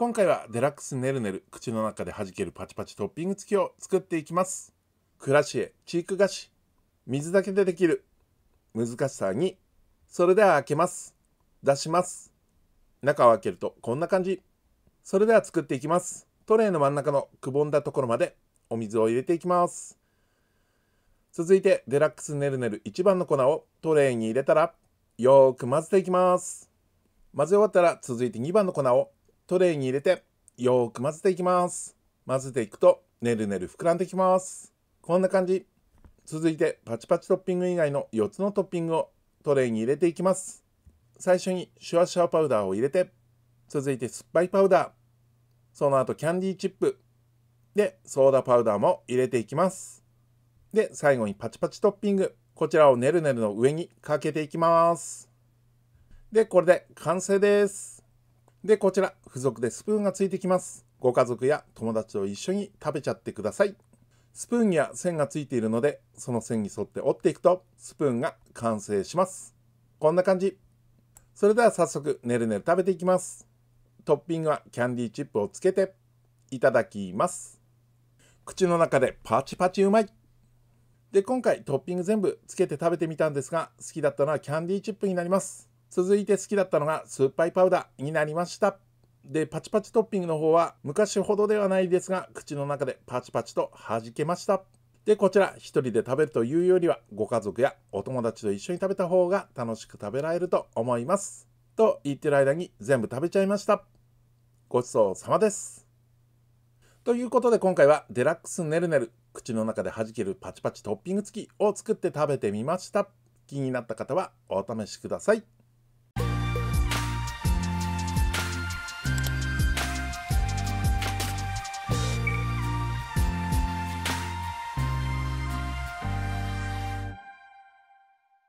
今回はデラックスネルネル口の中で弾けるパチパチトッピング付きを作っていきますクラシエチーク菓子水だけでできる難しさにそれでは開けます出します中を開けるとこんな感じそれでは作っていきますトレイの真ん中のくぼんだところまでお水を入れていきます続いてデラックスネルネル1番の粉をトレーに入れたらよーく混ぜていきます混ぜ終わったら続いて2番の粉をトレイに入れてよーく混ぜていきます混ぜていくとねるねる膨らんできますこんな感じ続いてパチパチトッピング以外の4つのトッピングをトレイに入れていきます最初にシュワシュワパウダーを入れて続いて酸っぱいパウダーその後キャンディーチップでソーダパウダーも入れていきますで最後にパチパチトッピングこちらをねるねるの上にかけていきますでこれで完成ですで、こちら、付属でスプーンがついてきます。ご家族や友達と一緒に食べちゃってください。スプーンには線がついているので、その線に沿って折っていくと、スプーンが完成します。こんな感じ。それでは早速、ねるねる食べていきます。トッピングはキャンディーチップをつけて、いただきます。口の中でパチパチうまい。で、今回トッピング全部つけて食べてみたんですが、好きだったのはキャンディーチップになります。続いて好きだったのが酸っぱいパウダーになりましたでパチパチトッピングの方は昔ほどではないですが口の中でパチパチと弾けましたでこちら1人で食べるというよりはご家族やお友達と一緒に食べた方が楽しく食べられると思いますと言ってる間に全部食べちゃいましたごちそうさまですということで今回はデラックスねるねる口の中で弾けるパチパチトッピング付きを作って食べてみました気になった方はお試しください